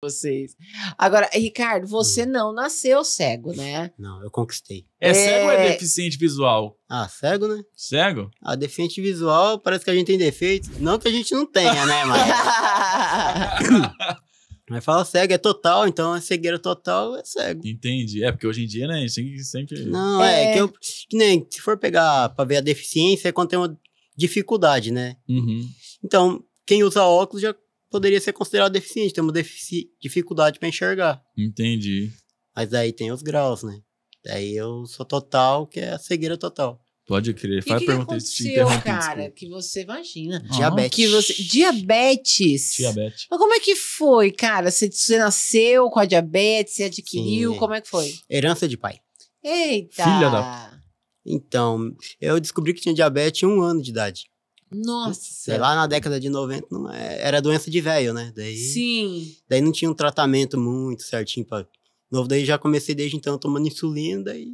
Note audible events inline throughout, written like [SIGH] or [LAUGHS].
vocês. Agora, Ricardo, você hum. não nasceu cego, né? Não, eu conquistei. É, é, cego ou é, é deficiente visual? Ah, cego, né? Cego? Ah, deficiente visual parece que a gente tem defeito. Não que a gente não tenha, né, mas. [LAUGHS] mas fala cego, é total, então é cegueira total, é cego. Entendi. É, porque hoje em dia, né, a gente sempre. Não, é, é que eu. Que nem se for pegar pra ver a deficiência, é quando tem uma dificuldade, né? Uhum. Então, quem usa óculos já poderia ser considerado deficiente, tem uma defici dificuldade para enxergar. Entendi. Mas aí tem os graus, né? Daí eu sou total, que é a cegueira total. Pode crer. Faz que pergunta que aconteceu, cara, que você imagina. Diabetes. Que você... Diabetes. Diabetes. Mas como é que foi, cara? Você, você nasceu com a diabetes, você adquiriu, Sim. como é que foi? Herança de pai. Eita. Filha da... Então, eu descobri que tinha diabetes em um ano de idade. Nossa! Sei lá na década de 90 não é, era doença de velho, né? Daí, Sim. Daí não tinha um tratamento muito certinho pra. Novo, daí já comecei desde então tomando insulina, daí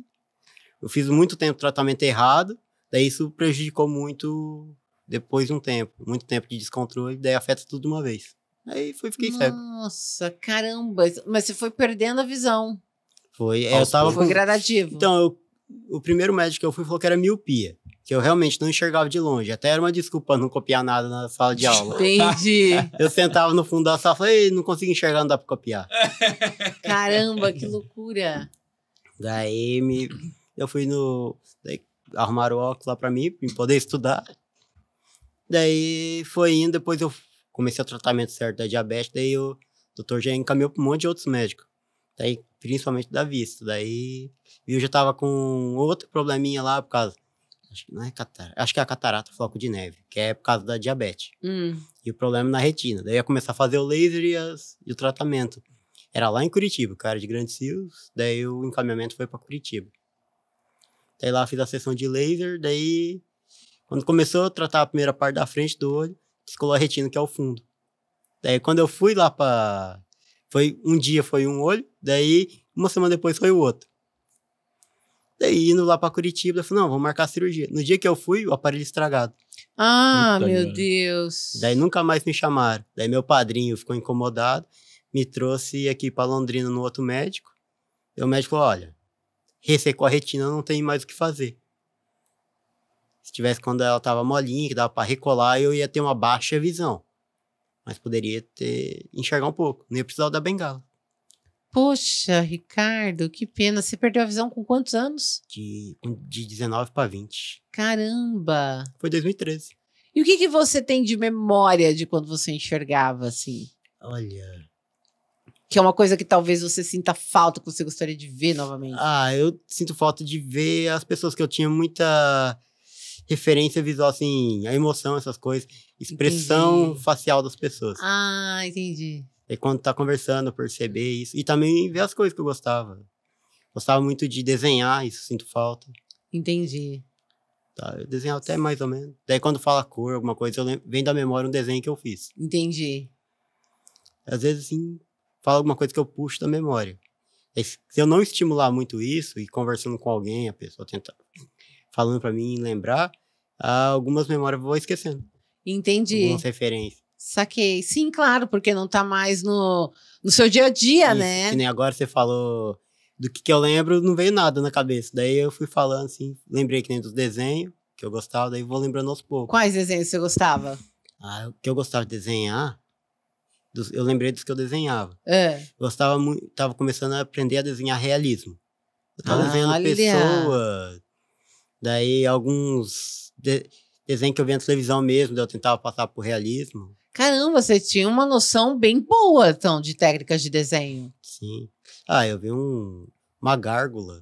eu fiz muito tempo tratamento errado, daí isso prejudicou muito depois de um tempo, muito tempo de descontrole, daí afeta tudo de uma vez. Aí foi, fiquei Nossa, cego. Nossa, caramba! Mas você foi perdendo a visão. Foi, é, eu tava. Foi gradativo. Então, eu, o primeiro médico que eu fui falou que era miopia que eu realmente não enxergava de longe. Até era uma desculpa não copiar nada na sala de aula. Entendi. [LAUGHS] eu sentava no fundo da sala e falei, não consigo enxergar, não dá pra copiar. [LAUGHS] Caramba, que loucura. Daí me, eu fui no. Daí arrumaram o óculos lá pra mim, pra poder estudar. Daí foi indo, depois eu comecei o tratamento certo da diabetes, daí o doutor já encaminhou pra um monte de outros médicos. Daí, principalmente da vista. Daí eu já tava com outro probleminha lá por causa Acho que não é catarata. Acho que é a catarata floco de neve, que é por causa da diabetes. Hum. E o problema é na retina. Daí ia começar a fazer o laser e, as, e o tratamento. Era lá em Curitiba, cara, de Grandes Rios. Daí o encaminhamento foi para Curitiba. Daí lá fiz a sessão de laser. Daí, quando começou a tratar a primeira parte da frente do olho, descolou a retina, que é o fundo. Daí quando eu fui lá para. Foi um dia foi um olho, daí uma semana depois foi o outro. Daí indo lá para Curitiba, eu falei, não, vou marcar a cirurgia. No dia que eu fui, o aparelho estragado. Ah, meu Deus. Daí nunca mais me chamaram. Daí meu padrinho ficou incomodado, me trouxe aqui para Londrina no outro médico. E o médico falou, olha, ressecou a retina, não tem mais o que fazer. Se tivesse quando ela tava molinha, que dava para recolar, eu ia ter uma baixa visão. Mas poderia ter enxergar um pouco, nem ia precisar da bengala. Poxa, Ricardo, que pena. Você perdeu a visão com quantos anos? De, de 19 para 20. Caramba! Foi 2013. E o que, que você tem de memória de quando você enxergava assim? Olha. Que é uma coisa que talvez você sinta falta, que você gostaria de ver novamente. Ah, eu sinto falta de ver as pessoas que eu tinha muita referência visual, assim, a emoção, essas coisas, expressão entendi. facial das pessoas. Ah, entendi. E quando tá conversando, perceber isso. E também ver as coisas que eu gostava. Gostava muito de desenhar, isso sinto falta. Entendi. Tá, eu desenho até mais ou menos. Daí quando fala cor, alguma coisa, eu lembro, vem da memória um desenho que eu fiz. Entendi. Às vezes, assim, fala alguma coisa que eu puxo da memória. É se eu não estimular muito isso e conversando com alguém, a pessoa tenta falando para mim lembrar, ah, algumas memórias eu vou esquecendo. Entendi. Algumas referências. Saquei. Sim, claro, porque não tá mais no, no seu dia a dia, Isso, né? Que nem agora você falou do que, que eu lembro, não veio nada na cabeça. Daí eu fui falando assim, lembrei que nem dos desenhos que eu gostava, daí vou lembrando aos poucos. Quais desenhos você gostava? Ah, o que eu gostava de desenhar, dos, eu lembrei dos que eu desenhava. É. Gostava muito, tava começando a aprender a desenhar realismo. Eu tava ah, desenhando olha. pessoa, daí alguns de, desenhos que eu via na televisão mesmo, daí eu tentava passar por realismo. Caramba, você tinha uma noção bem boa, então, de técnicas de desenho. Sim. Ah, eu vi um, uma gárgula.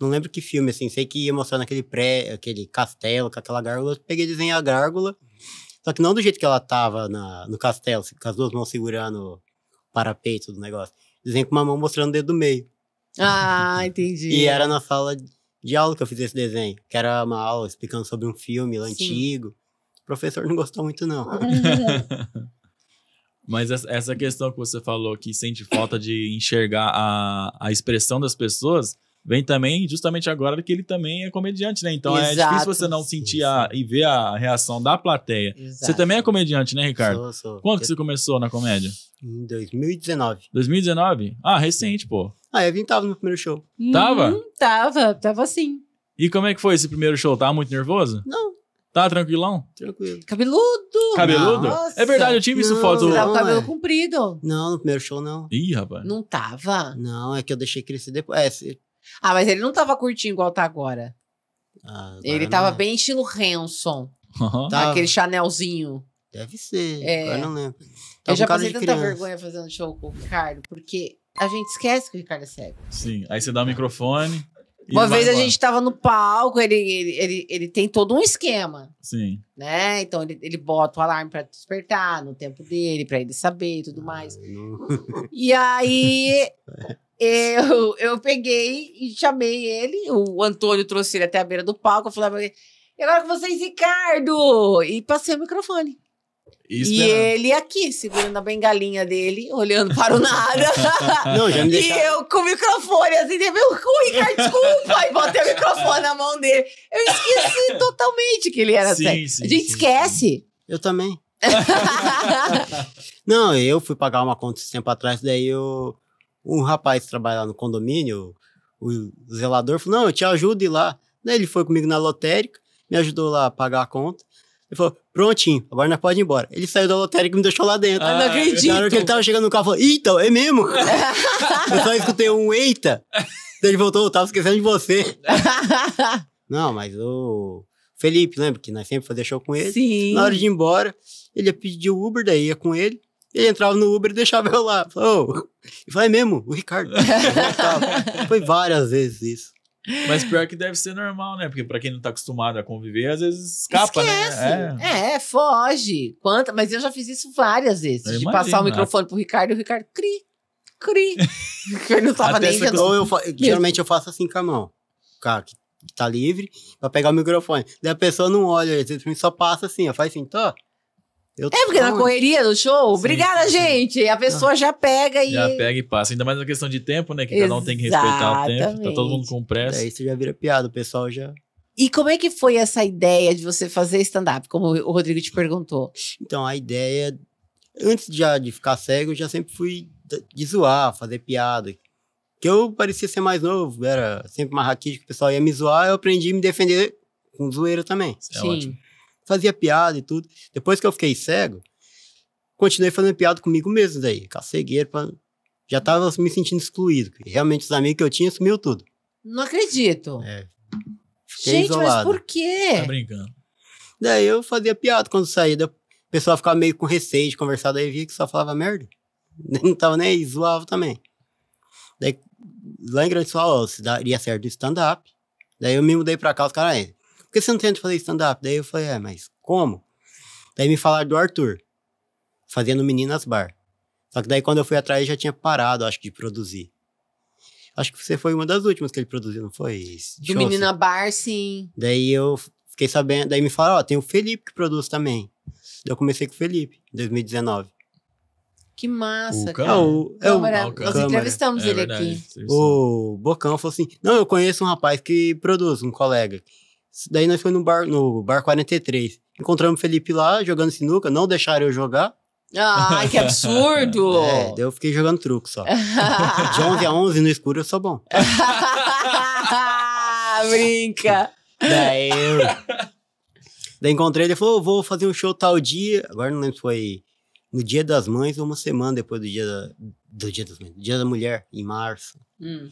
não lembro que filme, assim. Sei que ia mostrar naquele pré, aquele castelo com aquela gárgula. Eu peguei desenhei a gárgula. Só que não do jeito que ela tava na, no castelo, com as duas mãos segurando o parapeito do negócio. Desenho com uma mão mostrando o dedo do meio. Ah, entendi. e era na sala de aula que eu fiz esse desenho, que era uma aula explicando sobre um filme antigo. O professor não gostou muito, não. [LAUGHS] Mas essa questão que você falou, que sente falta de enxergar a, a expressão das pessoas, vem também justamente agora que ele também é comediante, né? Então Exato, é difícil você não sentir a, e ver a reação da plateia. Exato. Você também é comediante, né, Ricardo? Sou, sou. Quando que você começou na comédia? Em 2019. 2019? Ah, é. recente, pô. Ah, eu vim tava no primeiro show. Hum, tava? tava, tava sim. E como é que foi esse primeiro show? Tava muito nervoso? Não, Tá tranquilão? Tranquilo. Cabeludo! Cabeludo? Nossa. É verdade, eu tinha visto não, foto. Não, tava cabelo é. comprido. Não, no primeiro show não. Ih, rapaz. Não tava? Não, é que eu deixei crescer depois. É, se... Ah, mas ele não tava curtinho igual tá agora. Ah, agora ele tava é. bem estilo Hanson. aquele Chanelzinho. Deve ser. É. Agora não lembro. Tava eu já passei tanta criança. vergonha fazendo show com o Ricardo, porque a gente esquece que o Ricardo é cego. Sim, aí você dá o microfone. Uma vez a gente tava no palco, ele, ele, ele, ele, tem todo um esquema. Sim. Né? Então ele, ele bota o alarme para despertar no tempo dele, para ele saber e tudo ah, mais. E aí [LAUGHS] eu, eu peguei e chamei ele, o Antônio trouxe ele até a beira do palco, eu falei: e agora com vocês, Ricardo! E passei o microfone. Isso e é... ele aqui, segurando a bengalinha dele, olhando para o nada. [LAUGHS] Não, já me E eu com o microfone, assim, meu cu, Ricardo, [LAUGHS] desculpa! E botei o microfone na mão dele. Eu esqueci [LAUGHS] totalmente que ele era sim, Sim, a gente sim, esquece. Eu também. Não, eu fui pagar uma conta esse tempo atrás, daí eu, um rapaz que trabalha lá no condomínio, o, o zelador, falou: Não, eu te ajudo ir lá. Daí ele foi comigo na lotérica, me ajudou lá a pagar a conta. Ele falou, prontinho, agora nós pode ir embora. Ele saiu da lotérica e me deixou lá dentro. Ah, não é acredito. Na hora que ele tava chegando no carro, falou, então, é mesmo? [LAUGHS] eu só escutei um eita. Daí ele voltou, eu tava esquecendo de você. [LAUGHS] não, mas o Felipe, lembra né, que nós sempre fazia show com ele? Sim. Na hora de ir embora, ele ia pedir o Uber, daí ia com ele. Ele entrava no Uber e deixava eu lá. Falou, oh. E falei, é mesmo, o Ricardo. [LAUGHS] Foi várias vezes isso. Mas pior que deve ser normal, né? Porque para quem não tá acostumado a conviver, às vezes escapa, né? Esquece. né? É. é, foge. quanto Mas eu já fiz isso várias vezes. Eu de imagino, passar o né? microfone né? pro Ricardo e o Ricardo cri, cri. [LAUGHS] eu não tava Até nem... Vendo... Eu, eu, geralmente eu faço assim com a mão. Cara, que tá livre, pra pegar o microfone. Daí a pessoa não olha, só passa assim, ó, faz assim, tá... Eu é, porque na correria do show, sim, obrigada, sim. gente. A pessoa ah, já pega e. Já pega e passa. Ainda mais na questão de tempo, né? Que Exatamente. cada um tem que respeitar o tempo. Tá todo mundo com pressa. Isso já vira piada, o pessoal já. E como é que foi essa ideia de você fazer stand-up, como o Rodrigo te perguntou? Então, a ideia. Antes já de ficar cego, eu já sempre fui de zoar, fazer piada. Que eu parecia ser mais novo, era sempre mais raquítico, o pessoal ia me zoar, eu aprendi a me defender com zoeira também. É sim. ótimo fazia piada e tudo. Depois que eu fiquei cego, continuei fazendo piada comigo mesmo daí, com Pra... Já tava me sentindo excluído. Realmente os amigos que eu tinha sumiu tudo. Não acredito. É. Fiquei Gente, isolado. mas por quê? Tá brincando. Daí eu fazia piada quando saía. O pessoal ficava meio com receio de conversar, daí via que só falava merda. [LAUGHS] Não tava nem aí, zoava também. Daí lá em Grande Sol, se daria certo o stand-up. Daí eu me mudei pra cá, os caras, ah, por que você não tenta fazer stand-up? Daí eu falei, é, mas como? Daí me falaram do Arthur, fazendo Meninas Bar. Só que daí quando eu fui atrás já tinha parado, acho, de produzir. Acho que você foi uma das últimas que ele produziu, não foi? Do Menina assim. Bar, sim. Daí eu fiquei sabendo, daí me falaram, ó, oh, tem o Felipe que produz também. Daí eu comecei com o Felipe, em 2019. Que massa, o cara. cara. É o, é, Câmara, o, Câmara. nós entrevistamos é, ele verdade, aqui. O Bocão falou assim, não, eu conheço um rapaz que produz, um colega. Daí nós fomos no bar, no bar 43. Encontramos o Felipe lá jogando sinuca, não deixaram eu jogar. Ai, que absurdo! [LAUGHS] é, daí eu fiquei jogando truco só. De 11 a 11 no escuro eu sou bom. [LAUGHS] Brinca! Daí eu... Daí encontrei ele e falou: vou fazer um show tal dia. Agora não lembro se foi no Dia das Mães ou uma semana depois do Dia da, do dia das Mães, Dia da Mulher, em março. Hum.